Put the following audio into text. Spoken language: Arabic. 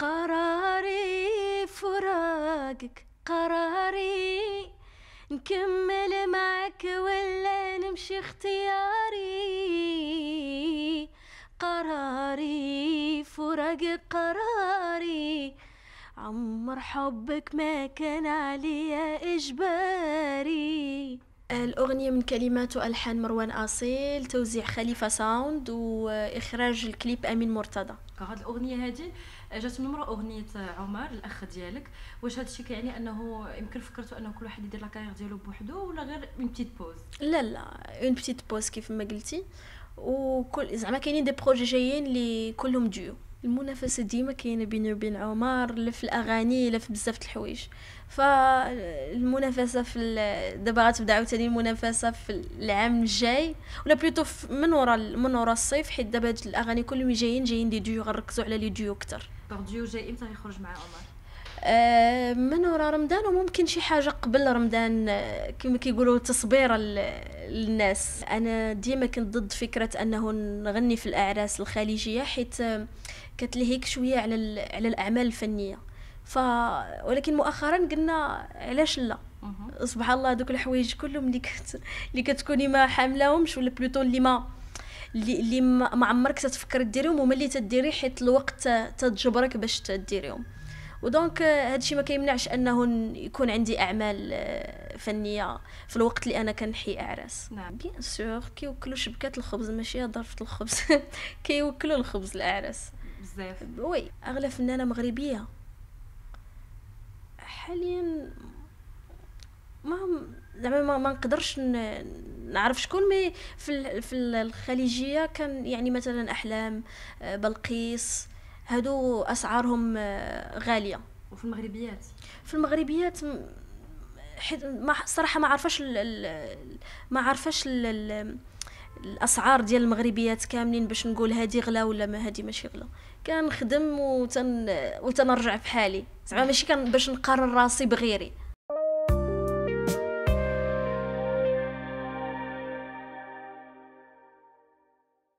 قراري فراقك قراري نكمل معك ولا نمشي اختياري قراري فراقك قراري عمر حبك ما كان عليا إجباري الأغنية من كلمات ألحان مروان أصيل توزيع خليفة ساوند وإخراج الكليب أمين مرتضى هذه الأغنية هذه آه، جات من مرة أغنية عمر الأخ ديالك واش هذا الشيء كيعني أنه يمكن فكرتوا أنه كل واحد يدير لاكارير ديالو بوحدو ولا غير اون بتيت بوز لا لا اون بتيت بوز كيف ما قلتي وكل زعما كاينين دي بروجي جايين اللي كلهم ديو المنافسه ديما كاينه بيني وبين عمر لا في الاغاني لا في بزاف الحوايج فالمنافسه في دابا غتبدا عاوتاني المنافسه في العام الجاي ولا بلوتو من ورا من ورا الصيف حيت دابا الاغاني كلهم جايين جايين دي ديو غنركزوا على لي ديو اكثر دونك ديو جاي امتى يخرج مع عمر آه، من ورا رمضان وممكن شي حاجه قبل رمضان آه، كما كيقولوا تصبيره للناس انا ديما كنت ضد فكره انه نغني في الاعراس الخليجيه حيت آه، كتلهيك شويه على على الاعمال الفنيه ف ولكن مؤخرا قلنا علاش لا سبحان الله دوك الحوايج كلهم اللي كت... اللي كتكوني ما حاملاهمش ولا بلوتو اللي ما اللي ما عمرك تفكر ديريهم وملي تديري حيت الوقت تجبرك باش تديريهم ودونك آه، هادشي ما كيمنعش انه يكون عندي اعمال آه، فنيه في الوقت اللي انا كنحي اعراس نعم بيان سور كيوكلوا شبكات الخبز ماشي ظرفه الخبز كيوكلوا الخبز الاعراس بزاف وي اغلى فنانه مغربيه حاليا ما زعما ما, ما نقدرش نعرف شكون مي في في الخليجيه كان يعني مثلا احلام آه، بلقيس هادو اسعارهم آه، غاليه وفي المغربيات في المغربيات حيت ما صراحه ما عرفاش ما عرفاش الاسعار ديال المغربيات كاملين باش نقول هذه غلا ولا ما هذه ماشي غلا كنخدم وتن وتنرجع بحالي زعما ماشي كان باش نقارن راسي بغيري